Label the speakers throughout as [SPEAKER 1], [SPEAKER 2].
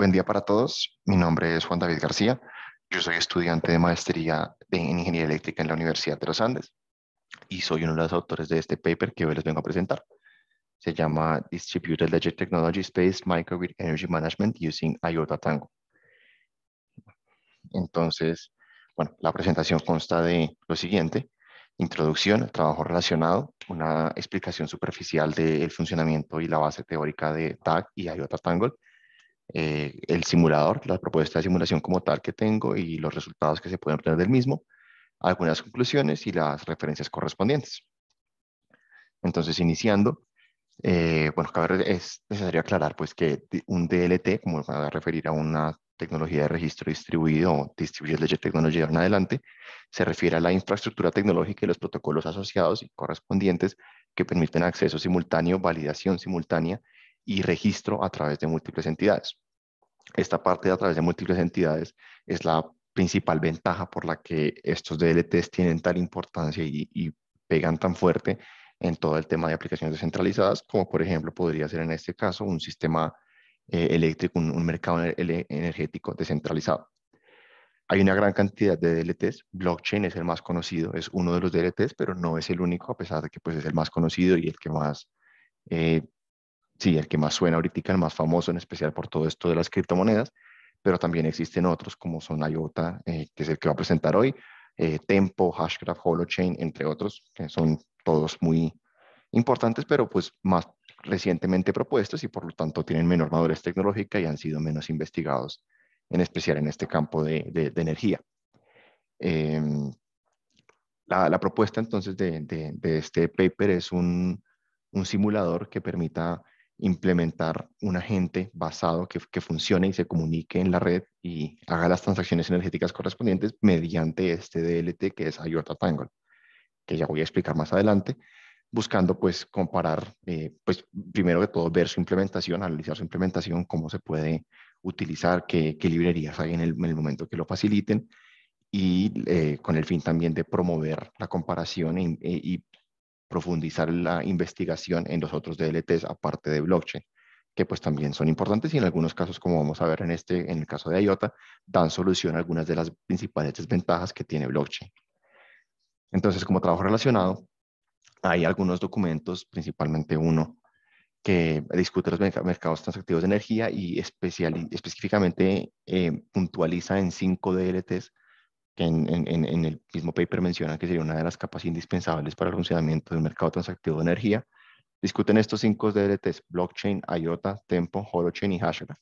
[SPEAKER 1] Buen día para todos. Mi nombre es Juan David García. Yo soy estudiante de maestría en Ingeniería Eléctrica en la Universidad de los Andes y soy uno de los autores de este paper que hoy les vengo a presentar. Se llama Distributed Ledger Technology Space Microgrid Energy Management using IOTA Tango. Entonces, bueno, la presentación consta de lo siguiente. Introducción, trabajo relacionado, una explicación superficial del funcionamiento y la base teórica de TAG y IOTA Tangle eh, el simulador, la propuesta de simulación como tal que tengo y los resultados que se pueden obtener del mismo, algunas conclusiones y las referencias correspondientes. Entonces, iniciando, eh, bueno, es necesario aclarar pues que un DLT, como va a referir a una tecnología de registro distribuido o Distributed Ledger Technology en adelante, se refiere a la infraestructura tecnológica y los protocolos asociados y correspondientes que permiten acceso simultáneo, validación simultánea y registro a través de múltiples entidades. Esta parte de a través de múltiples entidades es la principal ventaja por la que estos DLTs tienen tal importancia y, pegan tan fuerte en todo el tema de aplicaciones descentralizadas, como por ejemplo podría ser en este caso un sistema eh, eléctrico, un, mercado energético descentralizado. Hay una gran cantidad de DLTs, blockchain es el más conocido, es uno de los DLTs, pero no es el único, a pesar de que pues, es el más conocido y el que más eh, sí, el que más suena ahorita, el más famoso, en especial por todo esto de las criptomonedas, pero también existen otros como son IOTA, eh, que es el que va a presentar hoy, eh, Tempo, Hashgraph, Holochain, entre otros, que son todos muy importantes, pero pues más recientemente propuestos y por lo tanto tienen menor madurez tecnológica y han sido menos investigados, en especial en este campo de, energía. Em, la, propuesta entonces de, este paper es un, un simulador que permita implementar un agente basado que, funcione y se comunique en la red y haga las transacciones energéticas correspondientes mediante este DLT que es IOTA Tangle, que ya voy a explicar más adelante, buscando pues comparar, eh, pues primero de todo ver su implementación, analizar su implementación, cómo se puede utilizar, qué, librerías hay en el, momento que lo faciliten y eh, con el fin también de promover la comparación eh, y, y profundizar la investigación en los otros DLTs aparte de blockchain, que pues también son importantes y en algunos casos, como vamos a ver en este, en el caso de IOTA, dan solución a algunas de las principales desventajas que tiene blockchain. Entonces, como trabajo relacionado, hay algunos documentos, principalmente uno que discute los mercados transactivos de energía y específicamente eh, puntualiza en cinco DLTs en, el mismo paper mencionan que sería una de las capas indispensables para el funcionamiento de un mercado transactivo de energía, discuten estos cinco DLTs, blockchain, IOTA, Tempo, Holochain y Hashgraph.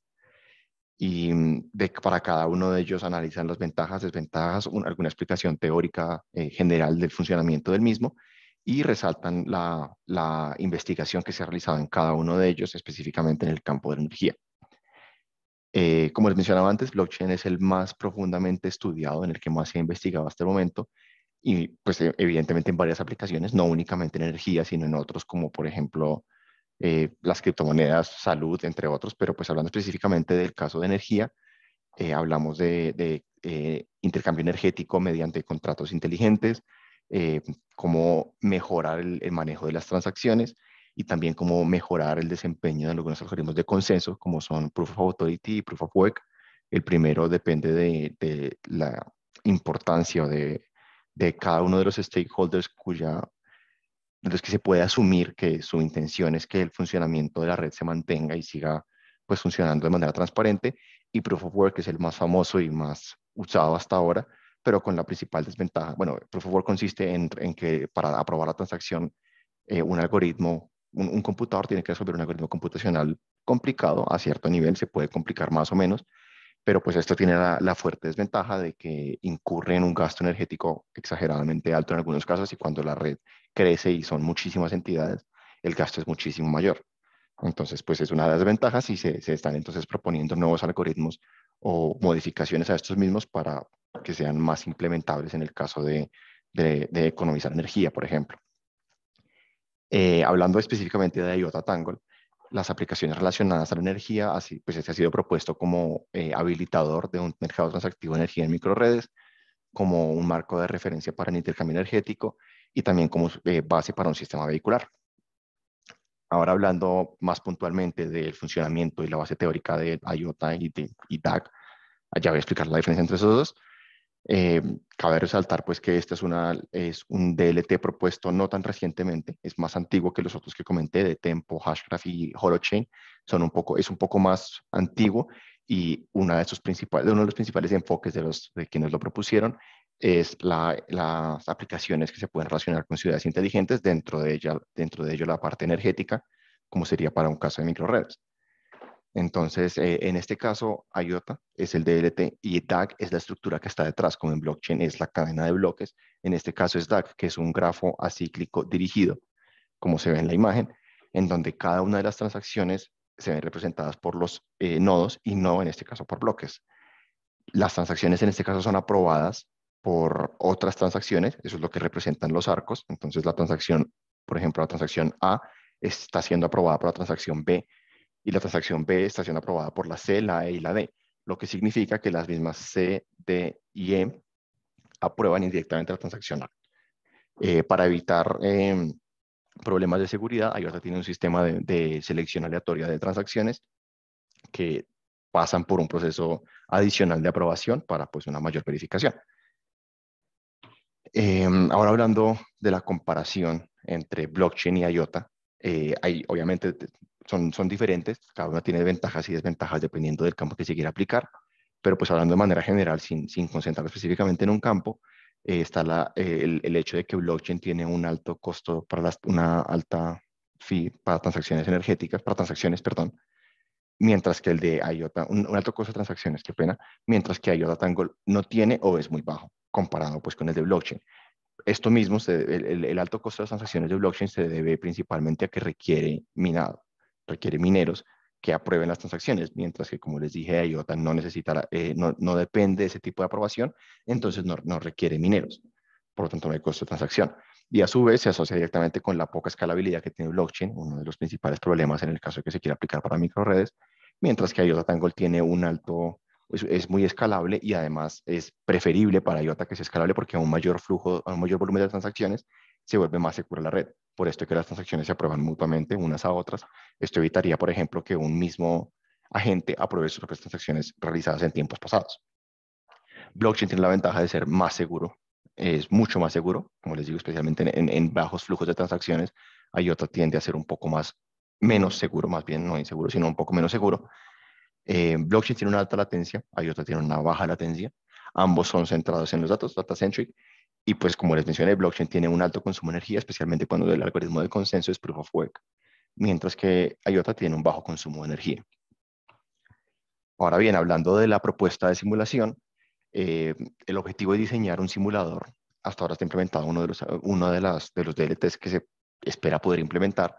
[SPEAKER 1] Y mm, de, para cada uno de ellos analizan las ventajas, desventajas, alguna explicación teórica eh, general del funcionamiento del mismo y resaltan la, la investigación que se ha realizado en cada uno de ellos, específicamente en el campo de la energía. Eh, como les mencionaba antes, blockchain es el más profundamente estudiado, en el que más se ha investigado hasta el momento y pues e, evidentemente en varias aplicaciones, no únicamente en energía, sino en otros como por ejemplo eh, las criptomonedas, salud, entre otros, pero pues hablando específicamente del caso de energía, eh, hablamos de, intercambio energético mediante contratos inteligentes, cómo mejorar el, manejo de las transacciones y también cómo mejorar el desempeño de algunos algoritmos de consenso, como son Proof of Authority y Proof of Work. El primero depende de, la importancia de, de cada uno de los stakeholders cuya de los que se puede asumir que su intención es que el funcionamiento de la red se mantenga y siga pues funcionando de manera transparente y Proof of Work es el más famoso y más usado hasta ahora, pero con la principal desventaja. Bueno, Proof of Work consiste en, en que para aprobar la transacción eh, un algoritmo un, computador tiene que resolver un algoritmo computacional complicado, a cierto nivel se puede complicar más o menos, pero pues esto tiene la, fuerte desventaja de que incurre en un gasto energético exageradamente alto en algunos casos y cuando la red crece y son muchísimas entidades, el gasto es muchísimo mayor. Entonces, pues es una desventaja si se, se están entonces proponiendo nuevos algoritmos o modificaciones a estos mismos para que sean más implementables en el caso de economizar energía, por ejemplo. Eh, hablando específicamente de IOTA Tangle, las aplicaciones relacionadas a la energía, así, pues este ha sido propuesto como eh, habilitador de un mercado transactivo de energía en microredes, como un marco de referencia para el intercambio energético y también como eh, base para un sistema vehicular. Ahora hablando más puntualmente del funcionamiento y la base teórica de IOTA y, de, ya voy a explicar la diferencia entre esos dos. Eh, cabe resaltar pues que este es, un DLT propuesto no tan recientemente, es más antiguo que los otros que comenté de Tempo, Hashgraph y Holochain, son un poco, es un poco más antiguo y una de sus principales, uno de los principales enfoques de, los, quienes lo propusieron es las aplicaciones que se pueden relacionar con ciudades inteligentes, dentro de, ella, dentro de ello la parte energética, como sería para un caso de microredes. Entonces, eh, en este caso, IOTA es el DLT y DAG es la estructura que está detrás, como en blockchain es la cadena de bloques. En este caso es DAG, que es un grafo acíclico dirigido, como se ve en la imagen, en donde cada una de las transacciones se ven representadas por los eh, nodos y no en este caso por bloques. Las transacciones en este caso son aprobadas por otras transacciones, eso es lo que representan los arcos. Entonces la transacción, por ejemplo, la transacción A está siendo aprobada por la transacción B y la transacción B está siendo aprobada por la C, la E y la D, lo que significa que las mismas C, D y E aprueban indirectamente la transacción A. Eh, para evitar em, problemas de seguridad, IOTA tiene un sistema de, selección aleatoria de transacciones que pasan por un proceso adicional de aprobación para pues, una mayor verificación. Em, ahora hablando de la comparación entre blockchain y IOTA, eh, hay, obviamente son, diferentes, cada una tiene ventajas y desventajas dependiendo del campo que se quiera aplicar, pero pues hablando de manera general, sin, sin concentrar específicamente en un campo, eh, está eh, el, hecho de que blockchain tiene un alto costo para una alta fee para transacciones energéticas, para transacciones, perdón, mientras que el de IOTA, un, alto costo de transacciones, qué pena, mientras que IOTA Tangle no tiene o es muy bajo comparado pues con el de blockchain esto mismo, el, alto costo de las transacciones de blockchain se debe principalmente a que requiere minado, requiere mineros que aprueben las transacciones, mientras que, como les dije, IOTA no necesita eh, no, depende de ese tipo de aprobación, entonces no, requiere mineros, por lo tanto no hay costo de transacción. Y a su vez se asocia directamente con la poca escalabilidad que tiene blockchain, uno de los principales problemas en el caso que se quiera aplicar para microredes, mientras que IOTA Tangle tiene un alto pues, es, muy escalable y además es preferible para IOTA que sea escalable porque a un mayor flujo, a un mayor volumen de transacciones, se vuelve más segura la red. Por esto que las transacciones se aprueban mutuamente unas a otras. Esto evitaría, por ejemplo, que un mismo agente apruebe sus propias transacciones realizadas en tiempos pasados. Blockchain tiene la ventaja de ser más seguro, es mucho más seguro, como les digo, especialmente en, bajos flujos de transacciones. IOTA tiende a ser un poco más menos seguro, más bien no inseguro, sino un poco menos seguro, eh, blockchain tiene una alta latencia, IOTA tiene una baja latencia. Ambos son centrados en los datos, data-centric. Y pues como les mencioné, blockchain tiene un alto consumo de energía, especialmente cuando el algoritmo de consenso es proof of work, mientras que IOTA tiene un bajo consumo de energía. Ahora bien, hablando de la propuesta de simulación, eh, el objetivo de diseñar un simulador, hasta ahora está implementado uno de los, uno de de los DLTs que se espera poder implementar,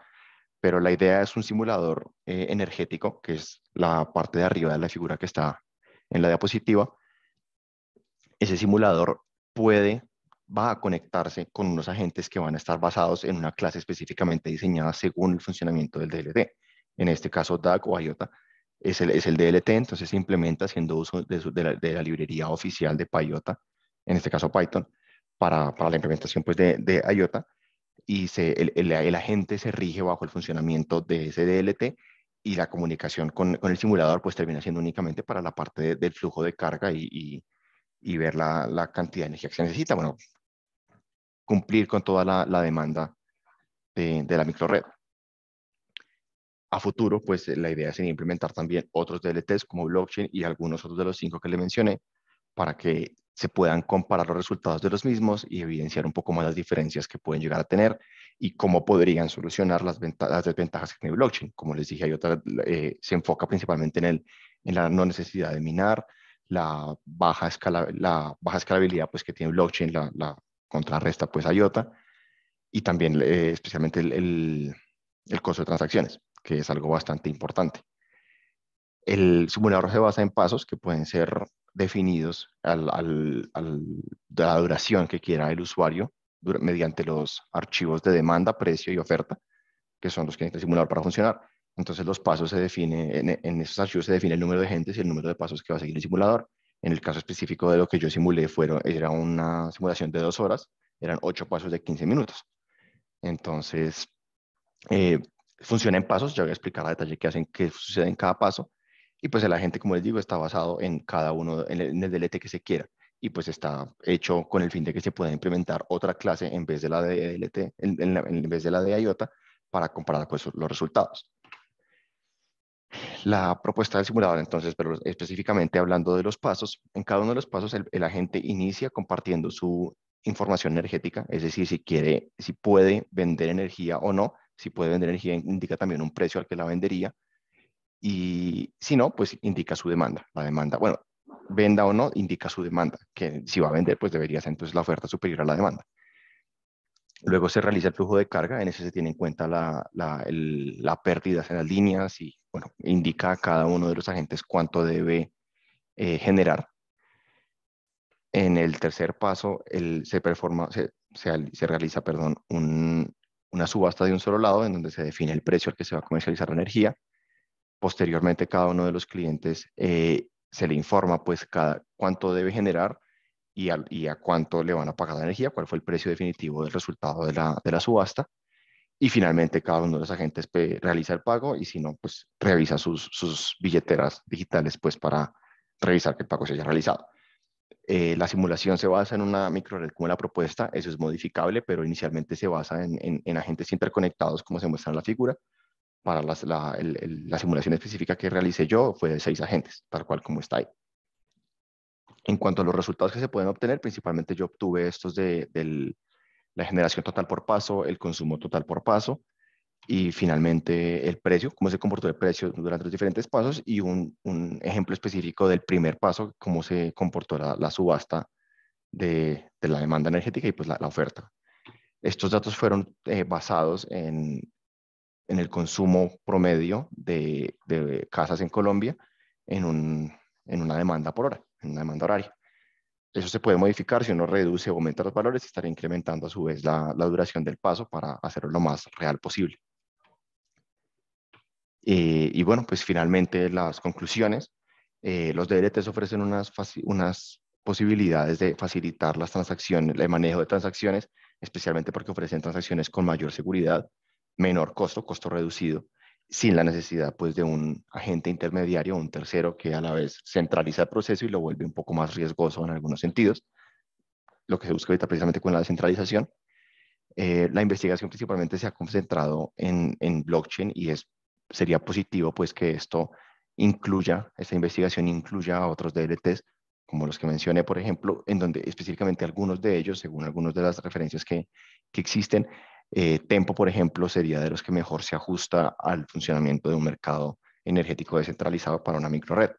[SPEAKER 1] pero la idea es un simulador eh, energético, que es la parte de arriba de la figura que está en la diapositiva. Ese simulador puede, va a conectarse con unos agentes que van a estar basados en una clase específicamente diseñada según el funcionamiento del DLT. En este caso, DAC o IOTA es el, es el DLT, entonces se implementa haciendo uso de, la, librería oficial de PyOTA, en este caso Python, para, la implementación pues, de IOTA y se, el, el, agente se rige bajo el funcionamiento de ese DLT y la comunicación con, el simulador pues termina siendo únicamente para la parte del flujo de carga y, y, ver la, la, cantidad de energía que se necesita. Bueno, cumplir con toda la, demanda de, de la microred. A futuro, pues la idea sería implementar también otros DLTs como blockchain y algunos otros de los cinco que le mencioné para que se puedan comparar los resultados de los mismos y evidenciar un poco más las diferencias que pueden llegar a tener y cómo podrían solucionar las, desventajas que tiene blockchain. Como les dije, hay eh, se enfoca principalmente en, el, en la no necesidad de minar, la baja, escala, la baja escalabilidad pues, que tiene blockchain, la, contrarresta pues a IOTA, y también eh, especialmente el, el, el, costo de transacciones, que es algo bastante importante. El simulador se basa en pasos que pueden ser definidos a la duración que quiera el usuario mediante los archivos de demanda, precio y oferta, que son los que necesita el simulador para funcionar. Entonces los pasos se definen, en, esos archivos se define el número de gentes y el número de pasos que va a seguir el simulador. En el caso específico de lo que yo simulé, fueron, era una simulación de dos horas, eran ocho pasos de 15 minutos. Entonces, eh, funciona en pasos, ya voy a explicar a detalle qué, hacen, qué sucede en cada paso, y pues el agente, como les digo, está basado en cada uno, en el, DLT que se quiera. Y pues está hecho con el fin de que se pueda implementar otra clase en vez de la de DLT, en, vez de la de IOTA, para comparar pues, los resultados. La propuesta del simulador, entonces, pero específicamente hablando de los pasos, en cada uno de los pasos el, el agente inicia compartiendo su información energética, es decir, si quiere, si puede vender energía o no, si puede vender energía, indica también un precio al que la vendería, y si no, pues indica su demanda. La demanda, bueno, venda o no, indica su demanda, que si va a vender, pues debería ser entonces la oferta superior a la demanda. Luego se realiza el flujo de carga, en ese se tiene en cuenta la, la, pérdida en las líneas y, bueno, indica a cada uno de los agentes cuánto debe eh, generar. En el tercer paso, el, se, performa, se, se, realiza perdón, una subasta de un solo lado en donde se define el precio al que se va a comercializar la energía Posteriormente, cada uno de los clientes eh, se le informa pues cada, cuánto debe generar y a, cuánto le van a pagar la energía, cuál fue el precio definitivo del resultado de la, subasta. Y finalmente, cada uno de los agentes pues, realiza el pago y si no, pues revisa sus, sus billeteras digitales pues para revisar que el pago se haya realizado. Eh, la simulación se basa en una microred como la propuesta, eso es modificable, pero inicialmente se basa en agentes interconectados como se muestra en la figura para la, la, simulación específica que realicé yo fue de seis agentes, tal cual como está ahí. En cuanto a los resultados que se pueden obtener, principalmente yo obtuve estos de, la generación total por paso, el consumo total por paso y finalmente el precio, cómo se comportó el precio durante los diferentes pasos y un, un ejemplo específico del primer paso, cómo se comportó la, la subasta de, de, la demanda energética y pues la, la oferta. Estos datos fueron eh, basados en, en el consumo promedio de, casas en Colombia en, una demanda por hora, en una demanda horaria. Eso se puede modificar si uno reduce o aumenta los valores, estaría incrementando a su vez la, duración del paso para hacerlo lo más real posible. Eh, y bueno, pues finalmente las conclusiones. Eh, los DLTs ofrecen unas, unas posibilidades de facilitar las transacciones, el manejo de transacciones, especialmente porque ofrecen transacciones con mayor seguridad, menor costo, costo reducido, sin la necesidad pues de un agente intermediario, un tercero que a la vez centraliza el proceso y lo vuelve un poco más riesgoso en algunos sentidos, lo que se busca ahorita precisamente con la descentralización. Eh, la investigación principalmente se ha concentrado en, blockchain y es, sería positivo pues que esto incluya, esta investigación incluya a otros DLTs, como los que mencioné, por ejemplo, en donde específicamente algunos de ellos, según algunas de las referencias que, que existen, eh, Tempo, por ejemplo, sería de los que mejor se ajusta al funcionamiento de un mercado energético descentralizado para una microred.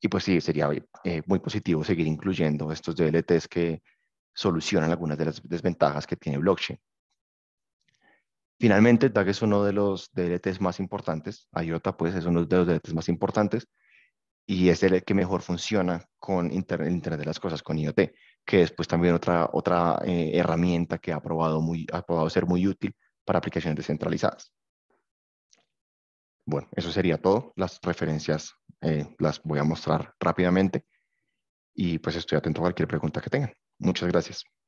[SPEAKER 1] Y pues sí, sería eh, muy positivo seguir incluyendo estos DLTs que solucionan algunas de las desventajas que tiene blockchain. Finalmente, DAG es uno de los DLTs más importantes. IOTA, pues, es uno de los DLTs más importantes y es el que mejor funciona con Internet, de las Cosas, con IoT, que es pues, también otra, otra eh, herramienta que ha probado, muy, ha probado ser muy útil para aplicaciones descentralizadas. Bueno, eso sería todo. Las referencias eh, las voy a mostrar rápidamente y pues estoy atento a cualquier pregunta que tengan. Muchas gracias.